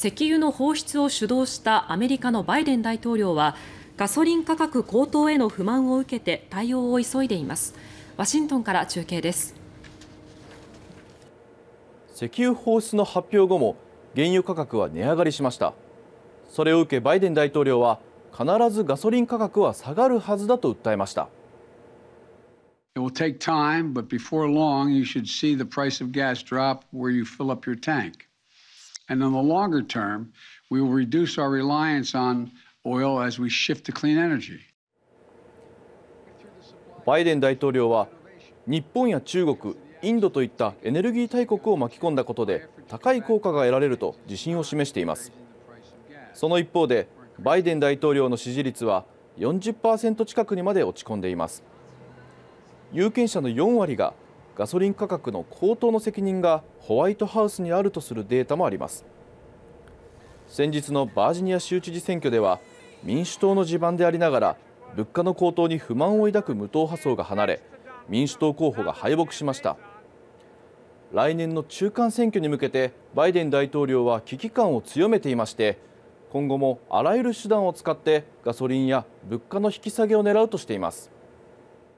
石油の放出を主導したアメリカのバイデン大統領はガソリン価格高騰への不満を受けて対応を急いでいます。ワシントンから中継です。石油放出の発表後も原油価格は値上がりしましたそれを受けバイデン大統領は必ずガソリン価格は下がるはずだと訴えました And in the longer term, we will reduce our reliance on oil as we shift to clean energy. バイデン大統領は日本や中国、インドといったエネルギー大国を巻き込んだことで高い効果が得られると自信を示していますその一方でバイデン大統領の支持率は40%近くにまで落ち込んでいます有権者の4割がガソリン価格の高騰の責任がホワイトハウスにあるとするデータもあります先日のバージニア州知事選挙では民主党の地盤でありながら物価の高騰に不満を抱く無党派層が離れ民主党候補が敗北しました来年の中間選挙に向けてバイデン大統領は危機感を強めていまして今後もあらゆる手段を使ってガソリンや物価の引き下げを狙うとしています。